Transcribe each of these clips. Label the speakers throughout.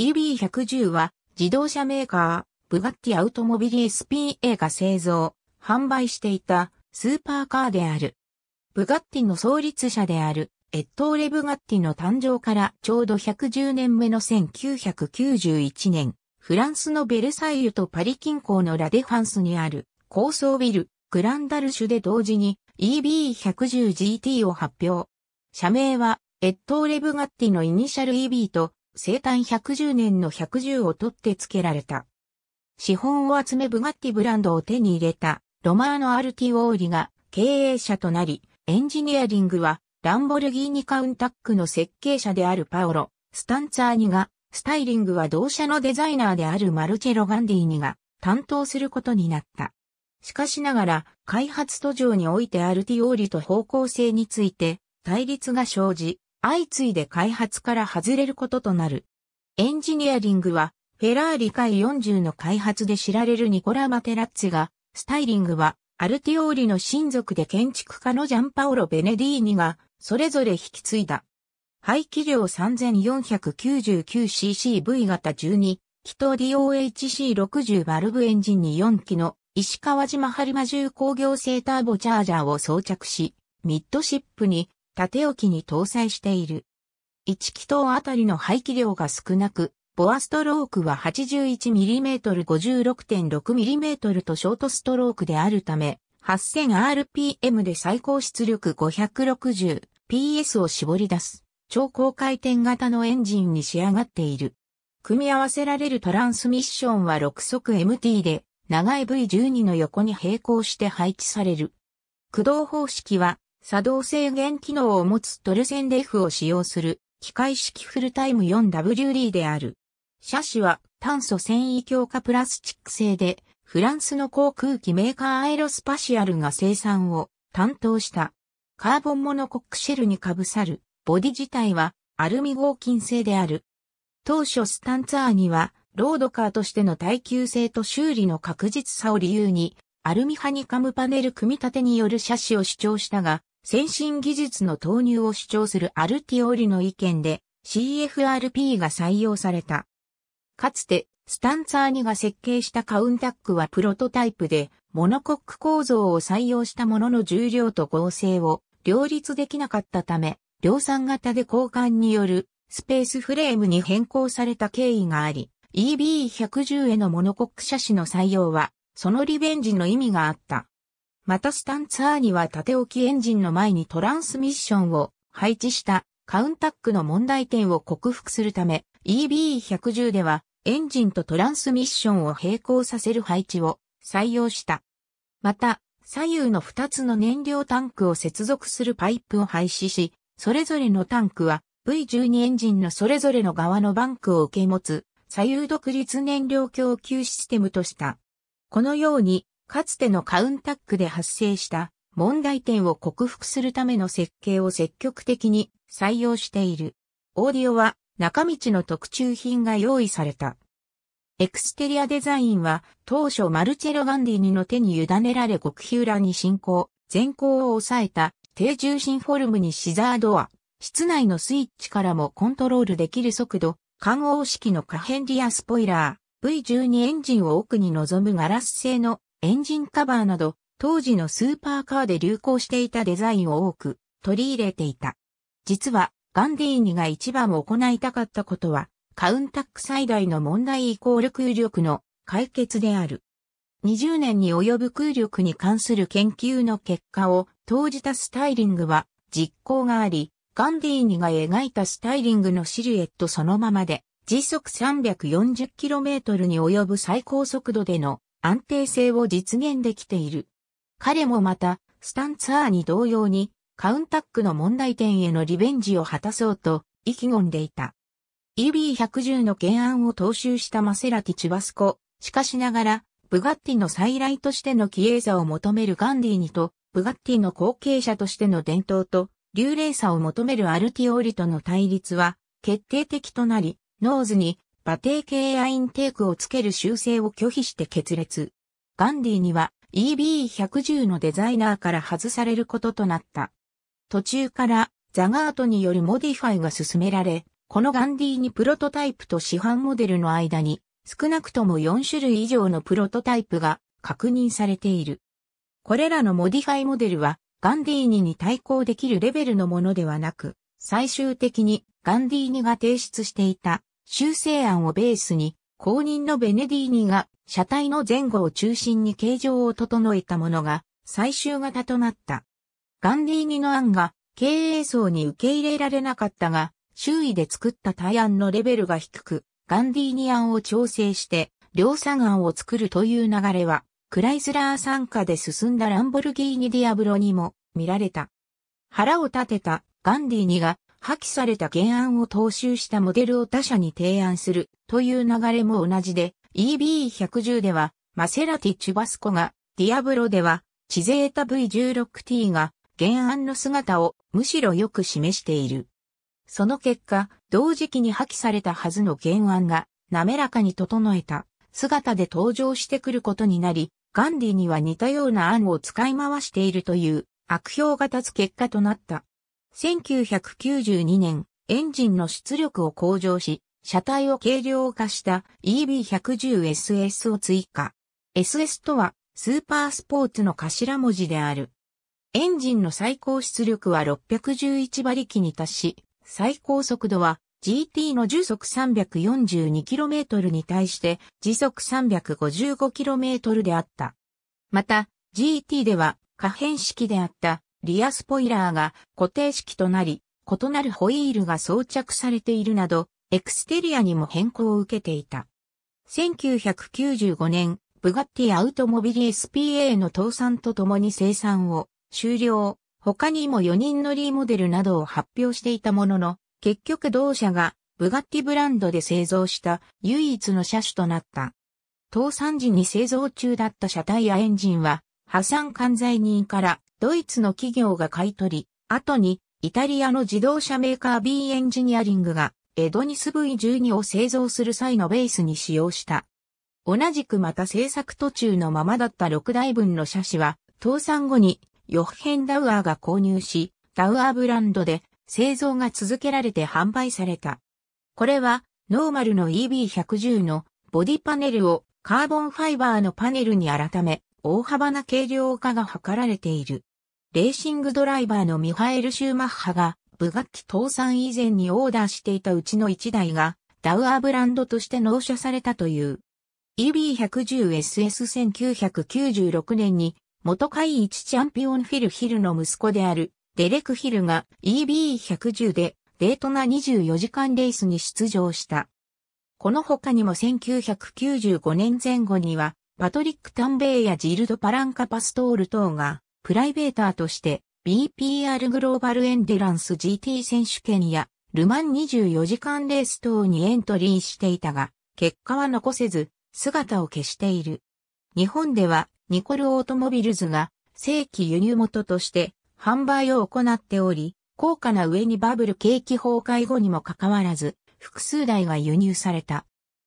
Speaker 1: EB110 は自動車メーカー、ブガッティアウトモビリス p a が製造、販売していたスーパーカーである。ブガッティの創立者である、エットーレ・ブガッティの誕生からちょうど110年目の1991年、フランスのベルサイユとパリ近郊のラデファンスにある高層ビル、グランダルシュで同時に EB110GT を発表。社名は、エットーレ・ブガッティのイニシャル EB と生誕110年の110を取って付けられた。資本を集めブガッティブランドを手に入れたロマーノ・アルティオーリが経営者となり、エンジニアリングはランボルギーニカウンタックの設計者であるパオロ・スタンツァーニが、スタイリングは同社のデザイナーであるマルチェロ・ガンディーニが担当することになった。しかしながら、開発途上においてアルティオーリと方向性について対立が生じ、相次いで開発から外れることとなる。エンジニアリングは、フェラーリ界40の開発で知られるニコラ・マテラッツィが、スタイリングは、アルティオーリの親族で建築家のジャンパオロ・ベネディーニが、それぞれ引き継いだ。排気量 3499ccV 型12、気筒 DOHC60 バルブエンジンに4機の石川島播磨重工業製ターボチャージャーを装着し、ミッドシップに縦置きに搭載している。1気筒あたりの排気量が少なく、ボアストロークは 81mm56.6mm とショートストロークであるため、8000rpm で最高出力 560ps を絞り出す、超高回転型のエンジンに仕上がっている。組み合わせられるトランスミッションは6速 MT で、長い V12 の横に並行して配置される。駆動方式は作動制限機能を持つトルセンレフを使用する機械式フルタイム 4WD である。車種は炭素繊維強化プラスチック製でフランスの航空機メーカーアイロスパシアルが生産を担当した。カーボンモノコックシェルにかぶさるボディ自体はアルミ合金製である。当初スタンツァーにはロードカーとしての耐久性と修理の確実さを理由にアルミハニカムパネル組み立てによる車種を主張したが、先進技術の投入を主張するアルティオリの意見で CFRP が採用された。かつて、スタンツァーニが設計したカウンタックはプロトタイプで、モノコック構造を採用したものの重量と合成を両立できなかったため、量産型で交換によるスペースフレームに変更された経緯があり、EB110 へのモノコック車種の採用は、そのリベンジの意味があった。またスタンツァーには縦置きエンジンの前にトランスミッションを配置したカウンタックの問題点を克服するため EB110 ではエンジンとトランスミッションを並行させる配置を採用した。また左右の2つの燃料タンクを接続するパイプを廃止し、それぞれのタンクは V12 エンジンのそれぞれの側のバンクを受け持つ左右独立燃料供給システムとした。このようにかつてのカウンタックで発生した問題点を克服するための設計を積極的に採用している。オーディオは中道の特注品が用意された。エクステリアデザインは当初マルチェロ・ガンディニの手に委ねられ極秘裏に進行、前行を抑えた低重心フォルムにシザードア、室内のスイッチからもコントロールできる速度、感応式の可変リアスポイラー、V12 エンジンを奥に望むガラス製のエンジンカバーなど、当時のスーパーカーで流行していたデザインを多く取り入れていた。実は、ガンディーニが一番行いたかったことは、カウンタック最大の問題イコール空力の解決である。20年に及ぶ空力に関する研究の結果を投じたスタイリングは実行があり、ガンディーニが描いたスタイリングのシルエットそのままで、時速 340km に及ぶ最高速度での安定性を実現できている。彼もまた、スタンツァーに同様に、カウンタックの問題点へのリベンジを果たそうと、意気込んでいた。EB110 の原案を踏襲したマセラティチバスコ、しかしながら、ブガッティの再来としてのキエーザを求めるガンディにと、ブガッティの後継者としての伝統と、流麗さを求めるアルティオーリとの対立は、決定的となり、ノーズに馬蹄系アインテークをつける修正を拒否して決裂。ガンディには EB110 のデザイナーから外されることとなった。途中からザガートによるモディファイが進められ、このガンディにプロトタイプと市販モデルの間に少なくとも4種類以上のプロトタイプが確認されている。これらのモディファイモデルはガンディーニに対抗できるレベルのものではなく、最終的にガンディーニが提出していた修正案をベースに、公認のベネディーニが車体の前後を中心に形状を整えたものが最終型となった。ガンディーニの案が経営層に受け入れられなかったが、周囲で作った対案のレベルが低く、ガンディーニ案を調整して、量産案を作るという流れは、クライスラー参加で進んだランボルギーニディアブロにも見られた。腹を立てたガンディーニが破棄された原案を踏襲したモデルを他社に提案するという流れも同じで、EB110 ではマセラティ・チュバスコが、ディアブロではチゼータ V16T が原案の姿をむしろよく示している。その結果、同時期に破棄されたはずの原案が滑らかに整えた姿で登場してくることになり、ガンディには似たような案を使い回しているという悪評が立つ結果となった。1992年、エンジンの出力を向上し、車体を軽量化した EB110SS を追加。SS とは、スーパースポーツの頭文字である。エンジンの最高出力は611馬力に達し、最高速度は GT の時速 342km に対して時速 355km であった。また、GT では可変式であったリアスポイラーが固定式となり、異なるホイールが装着されているなど、エクステリアにも変更を受けていた。1995年、ブガッティアウトモビリ SPA の倒産とともに生産を終了。他にも4人乗りモデルなどを発表していたものの、結局同社がブガッティブランドで製造した唯一の車種となった。倒産時に製造中だった車体やエンジンは破産管財人からドイツの企業が買い取り、後にイタリアの自動車メーカー B エンジニアリングがエドニス V12 を製造する際のベースに使用した。同じくまた制作途中のままだった6台分の車種は、倒産後にヨッヘンダウアーが購入し、ダウアーブランドで製造が続けられて販売された。これはノーマルの EB110 のボディパネルをカーボンファイバーのパネルに改め、大幅な軽量化が図られている。レーシングドライバーのミハエル・シューマッハが、部学期倒産以前にオーダーしていたうちの1台が、ダウアーブランドとして納車されたという。EB110SS1996 年に、元会一チャンピオンフィル・ヒルの息子である、デレク・ヒルが EB110 で、デートナ24時間レースに出場した。この他にも1995年前後には、パトリック・タンベイやジルド・パランカ・パストール等が、プライベーターとして BPR グローバルエンデランス GT 選手権や、ルマン24時間レース等にエントリーしていたが、結果は残せず、姿を消している。日本では、ニコルオートモビルズが、正規輸入元として、販売を行っており、高価な上にバブル景気崩壊後にもかかわらず、複数台が輸入された。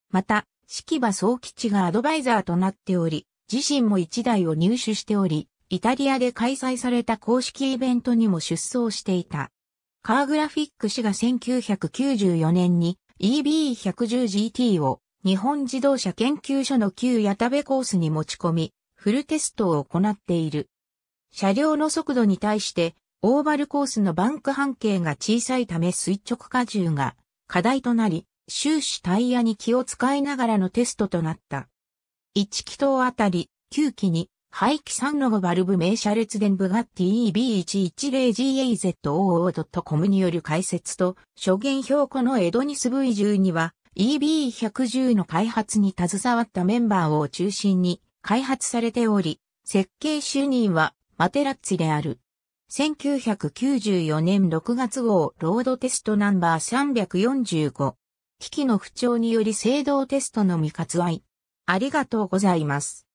Speaker 1: また、式場総吉がアドバイザーとなっており、自身も1台を入手しており、イタリアで開催された公式イベントにも出走していた。カーグラフィック氏が1994年に EB110GT を日本自動車研究所の旧矢田部コースに持ち込み、フルテストを行っている。車両の速度に対してオーバルコースのバンク半径が小さいため垂直荷重が課題となり、終始タイヤに気を使いながらのテストとなった。1気筒あたり9機に排気3の5バルブ名車列電部ガッティ EB110GAZOO.com による解説と、初言標庫のエドニス V12 は EB110 の開発に携わったメンバーを中心に開発されており、設計主任はマテラッツィである。1994年6月号ロードテストナンバー345機器の不調により制動テストのみ割愛。ありがとうございます。